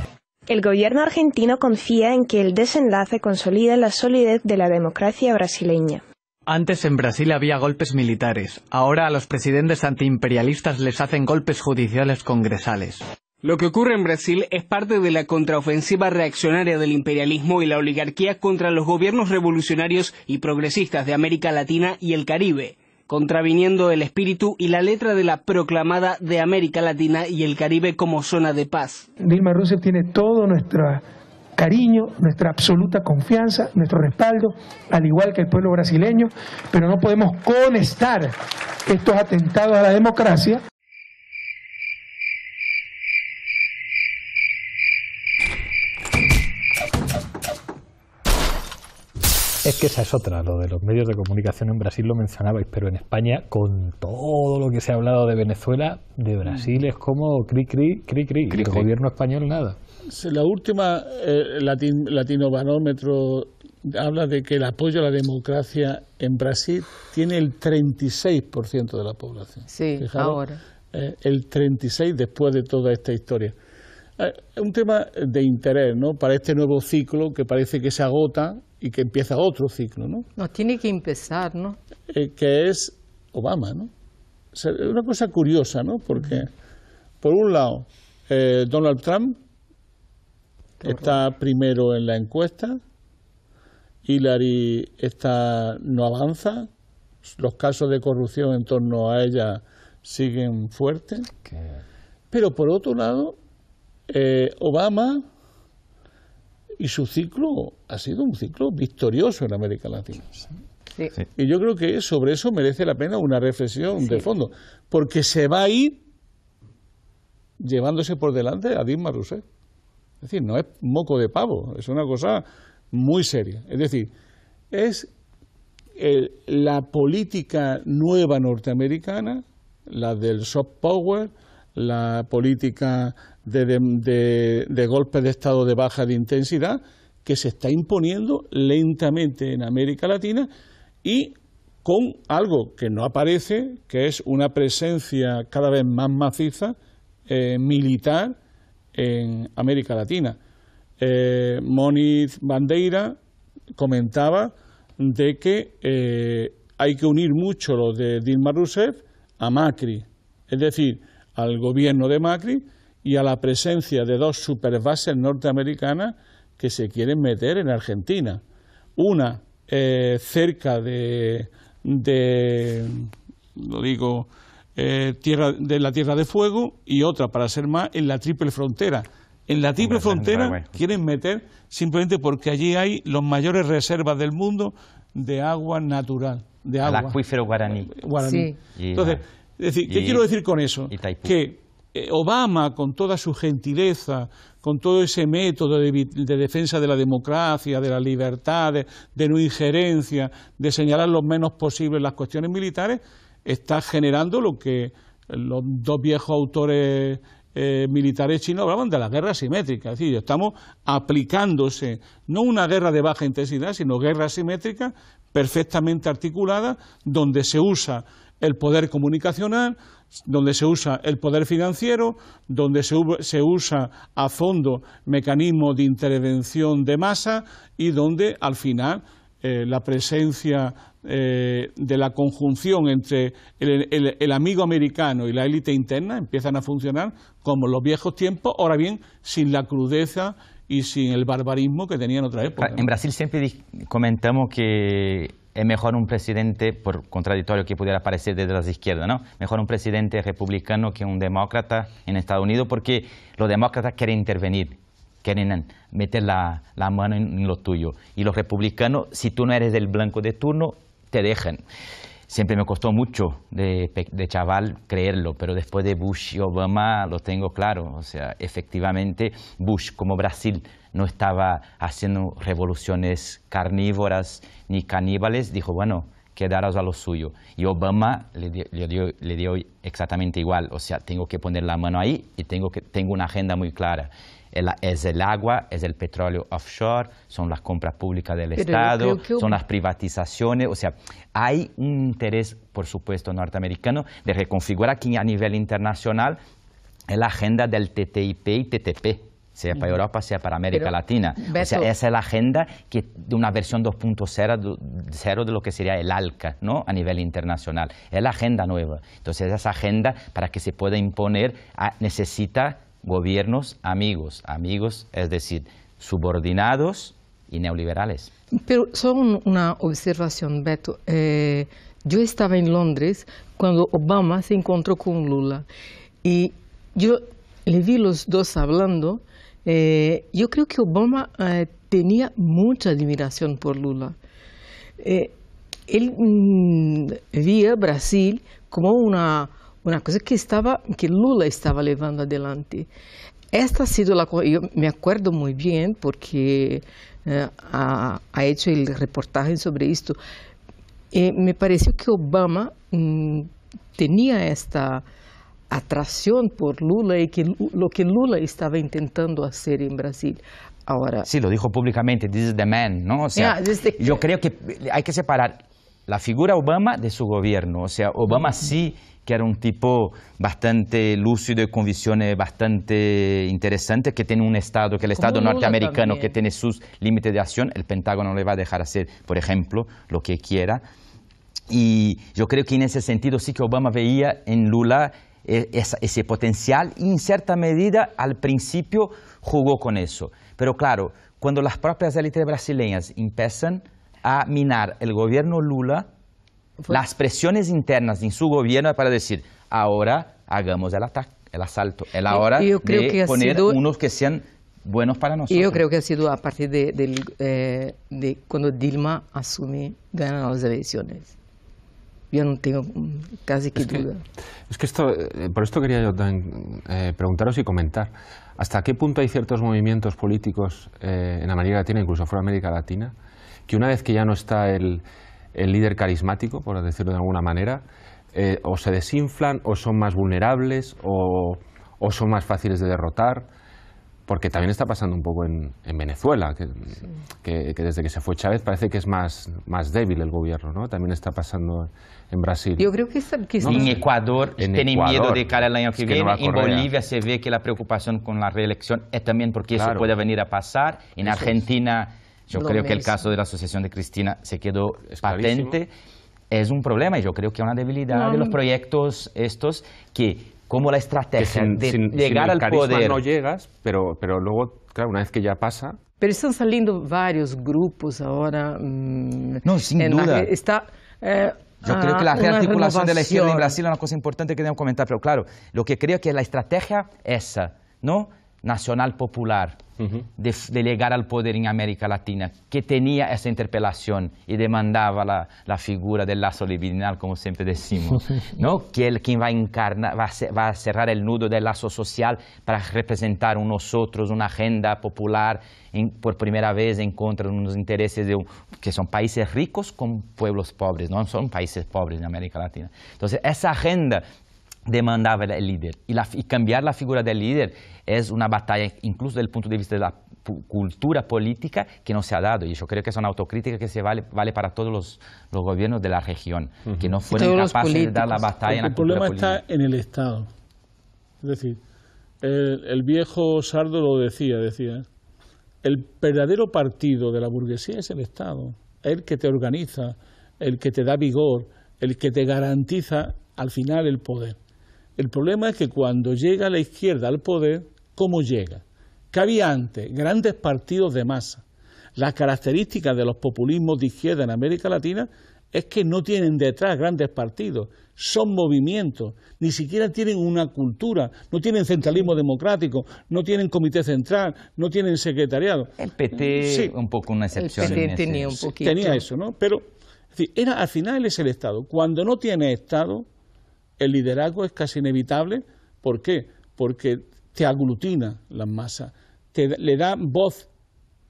El gobierno argentino confía en que el desenlace consolide la solidez de la democracia brasileña. Antes en Brasil había golpes militares, ahora a los presidentes antiimperialistas les hacen golpes judiciales congresales. Lo que ocurre en Brasil es parte de la contraofensiva reaccionaria del imperialismo y la oligarquía contra los gobiernos revolucionarios y progresistas de América Latina y el Caribe, contraviniendo el espíritu y la letra de la proclamada de América Latina y el Caribe como zona de paz. Dilma Rousseff tiene todo nuestra cariño, nuestra absoluta confianza, nuestro respaldo, al igual que el pueblo brasileño, pero no podemos conectar estos atentados a la democracia. Es que esa es otra, lo de los medios de comunicación en Brasil lo mencionabais, pero en España, con todo lo que se ha hablado de Venezuela, de Brasil mm. es como cri cri, cri cri, cri, -cri. el gobierno español nada. La última eh, latinobanómetro habla de que el apoyo a la democracia en Brasil tiene el 36% de la población. Sí, ahora. Eh, el 36% después de toda esta historia. Es eh, un tema de interés ¿no? para este nuevo ciclo que parece que se agota y que empieza otro ciclo. No, no tiene que empezar, ¿no? que es Obama, ¿no? una cosa curiosa, ¿no? Porque, por un lado, Donald Trump está primero en la encuesta, Hillary está, no avanza, los casos de corrupción en torno a ella siguen fuertes, pero por otro lado, eh, Obama y su ciclo ha sido un ciclo victorioso en América Latina. Y yo creo que sobre eso merece la pena una reflexión de fondo, porque se va a ir llevándose por delante a Dilma Rousseff. Es decir, no es moco de pavo, es una cosa muy seria. Es decir, es eh, la política nueva norteamericana, la del soft power, la política de, de, golpes de estado de baja de intensidad, que se está imponiendo lentamente en América Latina y con algo que no aparece, que es una presencia cada vez más maciza eh, militar en América Latina. Eh, Moniz Bandeira comentaba de que eh, hay que unir mucho lo de Dilma Rousseff a Macri, es decir, al gobierno de Macri y a la presencia de dos superbases norteamericanas que se quieren meter en Argentina. Una eh, cerca de, de, lo digo, eh, tierra, de la Tierra de Fuego y otra, para ser más, en la Triple Frontera. En la triple frontera quieren meter simplemente porque allí hay las mayores reservas del mundo de agua natural, de acuífero guaraní. Eh, Entonces, ¿qué quiero decir con eso? Que eh, Obama, con toda su gentileza, con todo ese método de, defensa de la democracia, de la libertad, de no injerencia, de señalar lo menos posible las cuestiones militares, está generando lo que los dos viejos autores eh, militares chinos hablaban de la guerra simétrica, es decir, estamos aplicándose no una guerra de baja intensidad, sino guerra simétrica perfectamente articulada, donde se usa el poder comunicacional, donde se usa el poder financiero, donde se, usa a fondo mecanismos de intervención de masa y donde al final eh, la presencia eh, de la conjunción entre el, amigo americano y la élite interna empiezan a funcionar como los viejos tiempos, ahora bien, sin la crudeza y sin el barbarismo que tenían otra época. En Brasil siempre comentamos que es mejor un presidente, por contradictorio que pudiera parecer desde las izquierdas, ¿no? Mejor un presidente republicano que un demócrata en Estados Unidos, porque los demócratas quieren intervenir, quieren meter la, mano en, en, lo tuyo. Y los republicanos, si tú no eres del blanco de turno, te dejan. Siempre me costó mucho de, chaval creerlo, pero después de Bush y Obama lo tengo claro. O sea, efectivamente, Bush, como Brasil, no estaba haciendo revoluciones carnívoras ni caníbales, dijo, bueno, quedaros a lo suyo. Y Obama le dio, le dio exactamente igual. O sea, tengo que poner la mano ahí y tengo, que, tengo una agenda muy clara es el agua, es el petróleo offshore, son las compras públicas del Estado, son las privatizaciones, o sea, hay un interés, por supuesto, norteamericano de reconfigurar aquí a nivel internacional la agenda del TTIP y TTP sea para Europa, sea para América Latina. o sea, esa es la agenda que, de una versión 2.0 de lo que sería el ALCA ¿no? a nivel internacional. Es la agenda nueva. Entonces, esa agenda, para que se pueda imponer, ah, necesita gobiernos amigos, amigos es decir, subordinados y neoliberales. Pero solo una observación, Beto. Eh, yo estaba en Londres cuando Obama se encontró con Lula y yo le vi los dos hablando. Eh, yo creo que Obama eh, tenía mucha admiración por Lula. él mm, veía Brasil como una una cosa que, estaba, que Lula estaba llevando adelante. Esta ha sido la yo me acuerdo muy bien porque eh, ha, hecho el reportaje sobre esto. Eh, me pareció que Obama mm, tenía esta atracción por Lula y que lo que Lula estaba intentando hacer en Brasil. Ahora, sí, lo dijo públicamente, this is the man, ¿no? yo creo que hay que separar la figura Obama de su gobierno. O sea, Obama sí que era un tipo bastante lúcido y con visiones bastante interesantes, que tiene un Estado, que el Estado norteamericano, que tiene sus límites de acción, el Pentágono le va a dejar hacer, por ejemplo, lo que quiera. Y yo creo que en ese sentido sí que Obama veía en Lula e-, ese potencial y en cierta medida al principio jugó con eso. Pero claro, cuando las propias élites brasileñas empiezan a minar el gobierno Lula, las presiones internas en su gobierno para decir, ahora hagamos el ataque, el asalto, el ahora yo, creo de que poner unos que sean buenos para nosotros. Yo creo que ha sido a partir de, eh, cuando Dilma asume, ganan las elecciones. Yo no tengo casi que es duda. Que, es que esto, eh, por esto quería yo también eh, preguntaros y comentar. ¿Hasta qué punto hay ciertos movimientos políticos en América Latina, incluso fuera de América Latina, que una vez que ya no está el, el líder carismático, por decirlo de alguna manera, eh, o se desinflan, o son más vulnerables, o, son más fáciles de derrotar, porque también está pasando un poco en, Venezuela, que, desde que se fue Chávez parece que es más, más débil el gobierno, ¿no? También está pasando en Brasil. Yo creo que, en Ecuador tienen miedo de cara al que en Bolivia se ve que la preocupación con la reelección es también porque eso puede venir a pasar, en Argentina... Yo creo que el caso de la Asociación de Cristina se quedó patente. Es un problema y yo creo que es una debilidad de los proyectos estos que como la estrategia de llegar sin el al poder no llegas, pero pero luego claro, una vez que ya pasa pero están saliendo varios grupos ahora. Mm, no, sin duda. está, eh, yo creo ah, que la rearticulación de la izquierda en Brasil es una cosa importante que debemos comentar, pero claro, lo que creo que es la estrategia esa, ¿no? nacional popular de, llegar al poder en América Latina, que tenía esa interpelación y demandaba la, figura del lazo libidinal, como siempre decimos, ¿no? que quien va a va cerrar el nudo del lazo social para representar unos nosotros, una agenda popular por primera vez en contra de unos intereses de, que son países ricos con pueblos pobres, no son países pobres en América Latina. Entonces, esa agenda demandaba el líder. Y, cambiar la figura del líder es una batalla, incluso desde el punto de vista de la cultura política, que no se ha dado. Y yo creo que es una autocrítica que se vale, vale para todos los, gobiernos de la región, que no fueron capaces de dar la batalla en la cultura política. El problema está en el Estado. Es decir, el, el viejo Sardo lo decía, decía, el verdadero partido de la burguesía es el Estado, el que te organiza, el que te da vigor, el que te garantiza al final el poder. El problema es que cuando llega la izquierda al poder, ¿cómo llega? Que había antes grandes partidos de masa. Las características de los populismos de izquierda en América Latina es que no tienen detrás grandes partidos, son movimientos, ni siquiera tienen una cultura, no tienen centralismo democrático, no tienen comité central, no tienen secretariado. El PT es un poco una excepción. El PT tenía eso, ¿no? Pero era, al final es el Estado. Cuando no tiene Estado, el liderazgo es casi inevitable. ¿Por qué? Porque te aglutina las masas, te, le da voz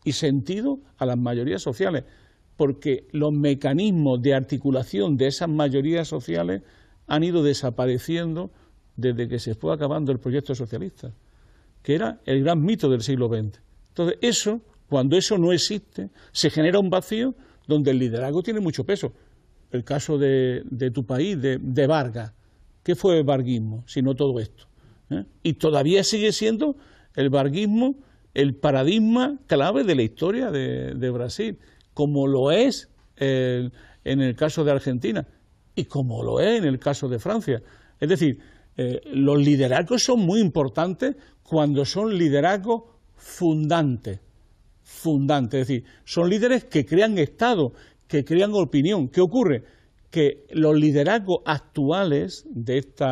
y sentido a las mayorías sociales, porque los mecanismos de articulación de esas mayorías sociales han ido desapareciendo desde que se fue acabando el proyecto socialista, que era el gran mito del siglo XX. Entonces, eso, cuando eso no existe, se genera un vacío donde el liderazgo tiene mucho peso. El caso de, tu país, de, de Vargas, ¿Qué fue el varguismo, sino todo esto? ¿Eh? Y todavía sigue siendo el barguismo el paradigma clave de la historia de, Brasil, como lo es en el caso de Argentina y como lo es en el caso de Francia. Es decir, eh, los liderazgos son muy importantes cuando son liderazgos fundantes, fundantes, es decir, son líderes que crean Estado, que crean opinión. ¿Qué ocurre? que los liderazgos actuales de este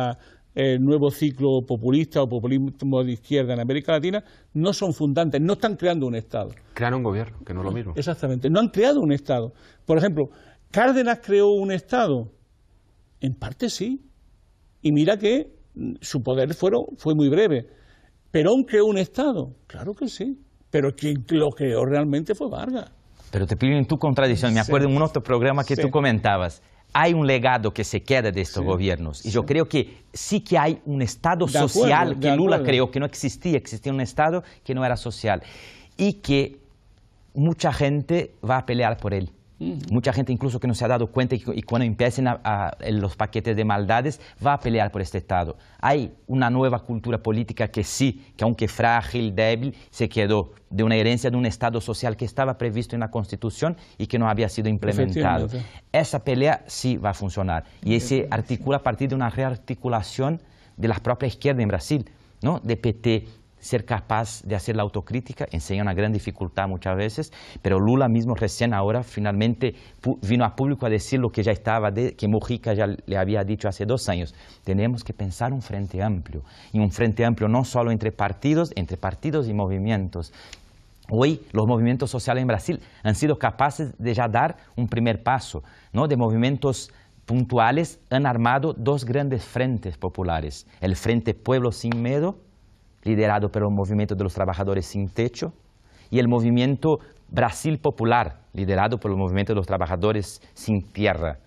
nuevo ciclo populista o populismo de izquierda en América Latina no son fundantes, no están creando un Estado. Crean un gobierno, que no es lo mismo. Exactamente, no han creado un Estado. Por ejemplo, ¿Cárdenas creó un Estado? En parte sí. Y mira que su poder fue muy breve. ¿Perón creó un Estado? Claro que sí. Pero quien lo creó realmente fue Vargas. Pero te en tu contradicción. Me acuerdo en uno de los programas que tú comentabas hay un legado que se queda de estos gobiernos. Y yo creo que sí que hay un Estado social que Lula creo creó, que no existía, existía un Estado que no era social. Y que mucha gente va a pelear por él. Mucha gente incluso que no se ha dado cuenta y, cuando empiecen los paquetes de maldades va a pelear por este Estado. Hay una nueva cultura política que sí, que aunque frágil, débil, se quedó de una herencia de un Estado social que estaba previsto en la Constitución y que no había sido implementado. Esa pelea sí va a funcionar y se articula a partir de una rearticulación de la propia izquierda en Brasil, ¿no? de PT, ser capaz de hacer la autocrítica, enseña una gran dificultad muchas veces, pero Lula mismo recién ahora finalmente vino a público a decir lo que ya estaba, que Mujica ya le había dicho hace dos años, tenemos que pensar un frente amplio, y un frente amplio no solo entre partidos, entre partidos y movimientos, Hoy los movimientos sociales en Brasil han sido capaces de ya dar un primer paso, ¿no? de movimientos puntuales han armado dos grandes frentes populares, el Frente Pueblo Sin Medo, liderado por el Movimiento de los Trabajadores Sin Techo, y el Movimiento Brasil Popular, liderado por el Movimiento de los Trabajadores Sin Tierra.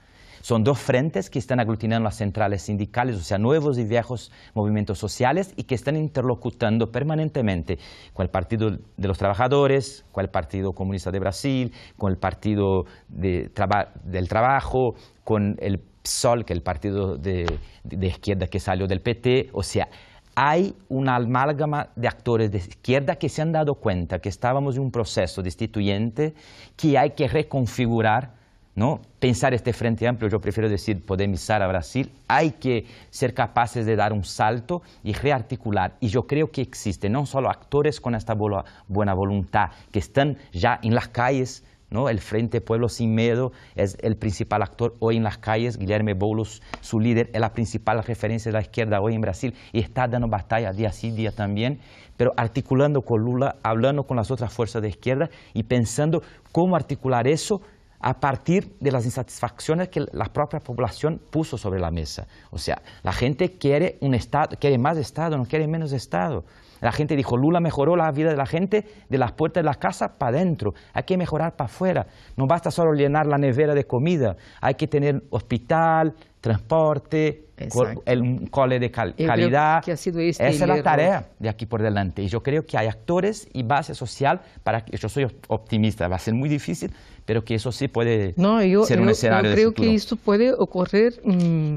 Son dos frentes que están aglutinando las centrales sindicales, o sea, nuevos y viejos movimientos sociales y que están interlocutando permanentemente con el Partido de los Trabajadores, con el Partido Comunista de Brasil, con el Partido del Trabajo, con el PSOL, que es el partido de, de izquierda que salió del PT. O sea, hay una amálgama de actores de izquierda que se han dado cuenta que estábamos en un proceso destituyente que hay que reconfigurar, ¿no? pensar este Frente Amplio, yo prefiero decir podemizar a Brasil, hay que ser capaces de dar un salto y rearticular. Y yo creo que existen no solo actores con esta buena voluntad que están ya en las calles, el Frente Pueblo Sin Miedo es el principal actor hoy en las calles, Guillermo Boulos, su líder, es la principal referencia de la izquierda hoy en Brasil y está dando batalla día sí, día también, pero articulando con Lula, hablando con las otras fuerzas de izquierda y pensando cómo articular eso a partir de las insatisfacciones que la propia población puso sobre la mesa. O sea, la gente quiere, un estado, quiere más Estado, no quiere menos Estado. La gente dijo, Lula mejoró la vida de la gente de las puertas de las casas para adentro. Hay que mejorar para afuera. No basta solo llenar la nevera de comida. Hay que tener hospital, transporte, un el cole de calidad. Esa es la tarea de aquí por delante. Y yo creo que hay actores y base social para que yo soy optimista. Va a ser muy difícil, pero que eso sí puede no, ser un yo, Yo creo que esto puede ocurrir mm,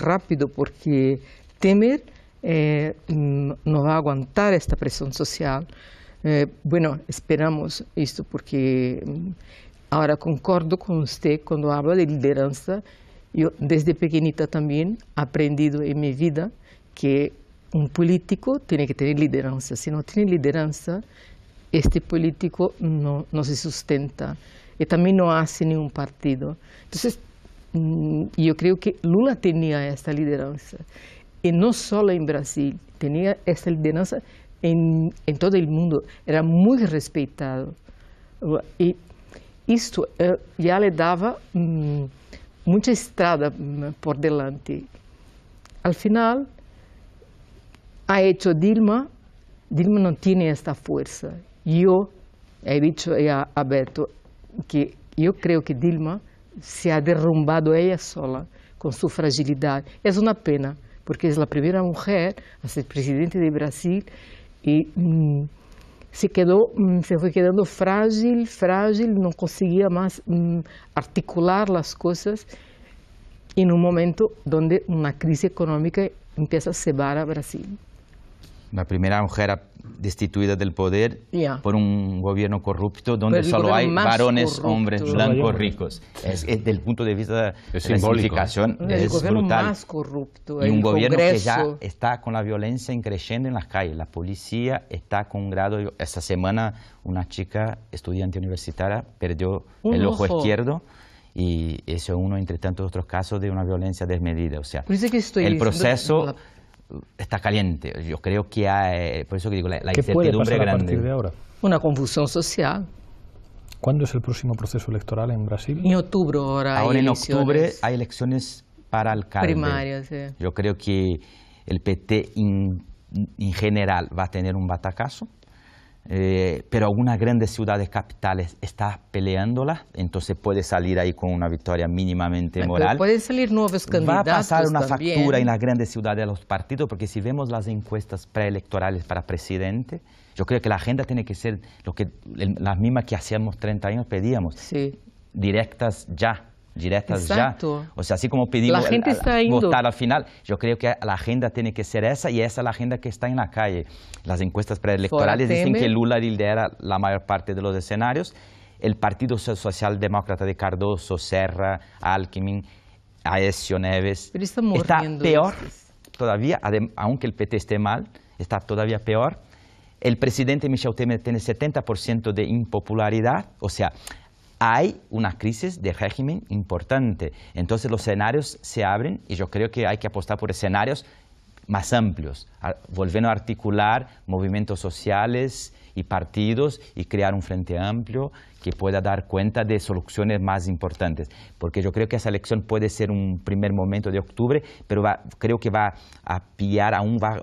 rápido porque temer eh, mm, no va a aguantar esta presión social. Eh, bueno, esperamos esto porque mm, ahora concordo con usted cuando habla de lideranza. Yo desde pequeñita también he aprendido en mi vida que un político tiene que tener lideranza. Si no tiene lideranza, este político no, no se sustenta y también no hace ningún partido. Entonces, mm, yo creo que Lula tenía esta lideranza. e não só em Brasil, tinha essa liderança em, em todo o mundo, era muito respeitado. E isto já eh, lhe dava hum, mm, muita estrada mm, por delante. Al final, ha hecho Dilma, Dilma não tinha esta força. Eu, he dicho a aberto que eu creio que Dilma se ha derrumbado ela sola com sua fragilidade. É uma pena. porque es la primera mujer a ser presidente de Brasil y mm, se quedó, mm, se fue quedando frágil, frágil, no conseguía más mm, articular las cosas en un momento donde una crisis económica empieza a cebar a Brasil la primera mujer destituida del poder por un gobierno corrupto donde solo hay varones, hombres, blancos, ricos. Es, el del punto de vista de la simbolización es, es gobierno Más corrupto, y un gobierno que ya está con la violencia creciendo en las calles. La policía está con un grado... esta semana una chica estudiante universitaria perdió el ojo, izquierdo y eso es uno entre tantos otros casos de una violencia desmedida. O sea, que el proceso está caliente. Yo creo que hay, por eso que digo, la, ¿Qué incertidumbre puede pasar grande. a partir de ahora? Una confusión social. ¿Cuándo es el próximo proceso electoral en Brasil? En octubre ahora. Ahora en octubre hay elecciones para alcalde. Primarias, sí. Yo creo que el PT en general va a tener un batacazo eh, pero algunas grandes ciudades capitales están peleándola, entonces puede salir ahí con una victoria mínimamente moral. pueden salir nuevos candidatos. Va a pasar una factura en las grandes ciudades de los partidos, porque si vemos las encuestas preelectorales para presidente, yo creo que la agenda tiene que ser lo que, las mismas que hacíamos 30 años, pedíamos. Sí. Directas ya, directas ya. O sea, así como pedimos votar al final, yo creo que la agenda tiene que ser esa y esa es la agenda que está en la calle. Las encuestas preelectorales dicen que Lula lidera la mayor parte de los escenarios. El Partido Socialdemócrata de Cardoso, Serra, Alckmin, Aesio Neves está, peor todavía, aunque el PT esté mal, está todavía peor. El presidente Michel Temer tiene 70% de impopularidad, o sea, hay una crisis de régimen importante. Entonces los escenarios se abren y yo creo que hay que apostar por escenarios más amplios, volviendo a articular movimientos sociales y partidos y crear un frente amplio que pueda dar cuenta de soluciones más importantes. Porque yo creo que esa elección puede ser un primer momento de octubre, pero creo que va a pillar aún, va,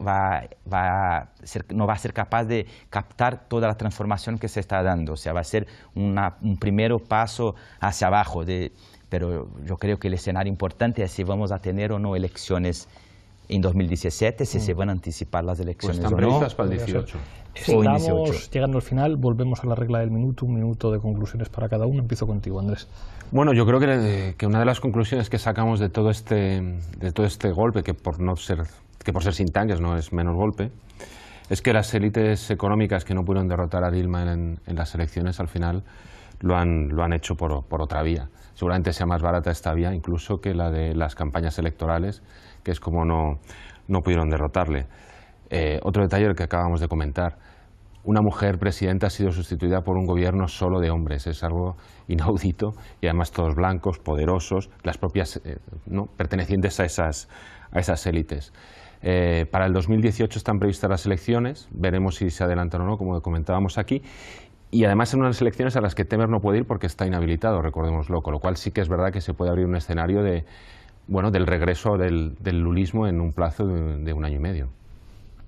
no va a ser capaz de captar toda la transformación que se está dando. O sea, va a ser un primero paso hacia abajo. De, pero yo creo que el escenario importante es si vamos a tener o no elecciones en 2017 si mm. se van a anticipar las elecciones pues están previstas para el 18. estamos llegando al final, volvemos a la regla del minuto, un minuto de conclusiones para cada uno. Empiezo contigo, Andrés. Bueno, yo creo que, eh, que una de las conclusiones que sacamos de todo este, de todo este golpe, que por, no ser, que por ser sin tanques no es menos golpe, es que las élites económicas que no pudieron derrotar a Dilma en, en las elecciones al final lo han, lo han hecho por, por otra vía. Seguramente sea más barata esta vía incluso que la de las campañas electorales que es como no, no pudieron derrotarle. Eh, otro detalle que acabamos de comentar, una mujer presidenta ha sido sustituida por un gobierno solo de hombres. Es algo inaudito y además todos blancos, poderosos, las propias eh, ¿no? pertenecientes a esas, a esas élites. Eh, para el 2018 están previstas las elecciones, veremos si se adelantan o no, como comentábamos aquí. Y además son unas elecciones a las que Temer no puede ir porque está inhabilitado, recordémoslo, con lo cual sí que es verdad que se puede abrir un escenario de, bueno, del regreso del, lulismo en un plazo de, un año y medio.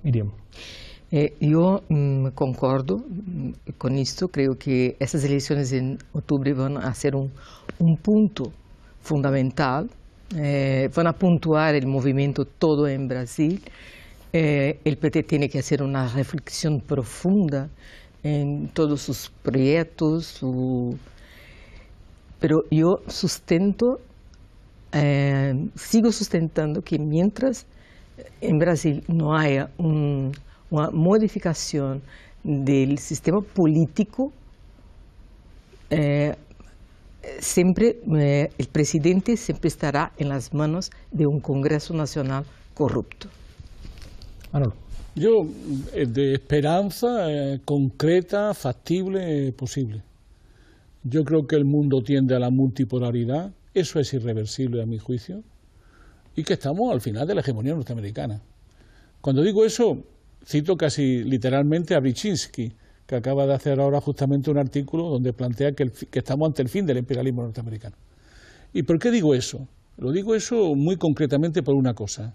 Miriam. Eh, yo mm, concordo mm, con esto, creo que estas elecciones en octubre van a ser un, punto fundamental, eh, van a puntuar el movimiento todo en Brasil. Eh, el PT tiene que hacer una reflexión profunda en todos sus proyectos, pero yo sustento eh, sigo sustentando que mientras en Brasil no haya una modificación del sistema político, eh, siempre eh, el presidente siempre estará en las manos de un Congreso Nacional corrupto. Yo, de esperanza concreta, factible, posible. Yo creo que el mundo tiende a la multipolaridad, eso es irreversible a mi juicio y que estamos al final de la hegemonía norteamericana. Cuando digo eso, cito casi literalmente a Brzezinski, que acaba de hacer ahora justamente un artículo donde plantea que, estamos ante el fin del imperialismo norteamericano. ¿Y por qué digo eso? Lo digo eso muy concretamente por una cosa.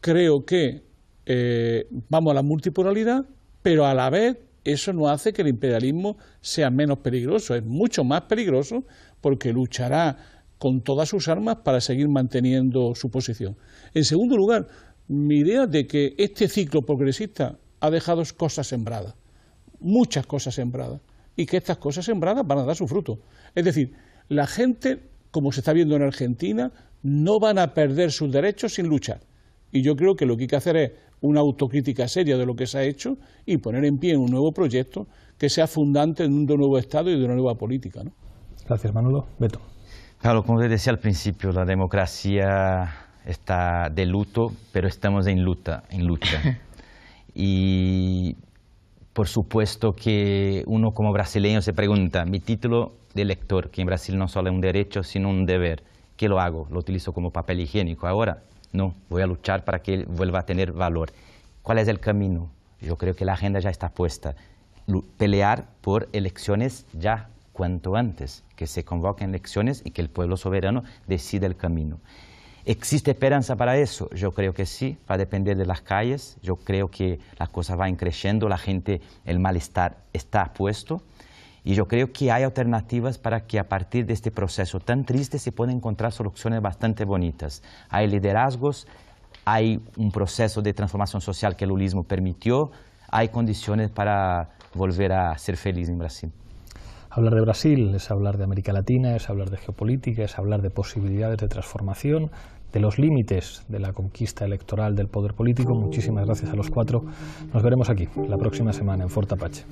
Creo que eh, vamos a la multipolaridad, pero a la vez eso no hace que el imperialismo sea menos peligroso, es mucho más peligroso porque luchará con todas sus armas para seguir manteniendo su posición. En segundo lugar, mi idea de que este ciclo progresista ha dejado cosas sembradas, muchas cosas sembradas, y que estas cosas sembradas van a dar su fruto. Es decir, la gente, como se está viendo en Argentina, no van a perder sus derechos sin luchar. Y yo creo que lo que hay que hacer es una autocrítica seria de lo que se ha hecho y poner en pie un nuevo proyecto que sea fundante de un nuevo Estado y de una nueva política. Gracias, Manolo. Beto. Pablo, como te decía al principio, la democracia está de luto, pero estamos en luta, en lucha. y por supuesto que uno como brasileño se pregunta, mi título de elector, que en Brasil no solo es un derecho, sino un deber, ¿qué lo hago? ¿Lo utilizo como papel higiénico ahora? No, voy a luchar para que vuelva a tener valor. ¿Cuál es el camino? Yo creo que la agenda ya está puesta. Pelear por elecciones ya cuanto antes, que se convoquen elecciones y que el pueblo soberano decida el camino. ¿Existe esperanza para eso? Yo creo que sí, va a depender de las calles, yo creo que las cosas van creciendo, la gente, el malestar está puesto y yo creo que hay alternativas para que a partir de este proceso tan triste se puedan encontrar soluciones bastante bonitas. Hay liderazgos, hay un proceso de transformación social que el lulismo permitió, hay condiciones para volver a ser feliz en Brasil. Hablar de Brasil es hablar de América Latina, es hablar de geopolítica, es hablar de posibilidades de transformación, de los límites de la conquista electoral del poder político. Muchísimas gracias a los cuatro. Nos veremos aquí la próxima semana en Fort Apache.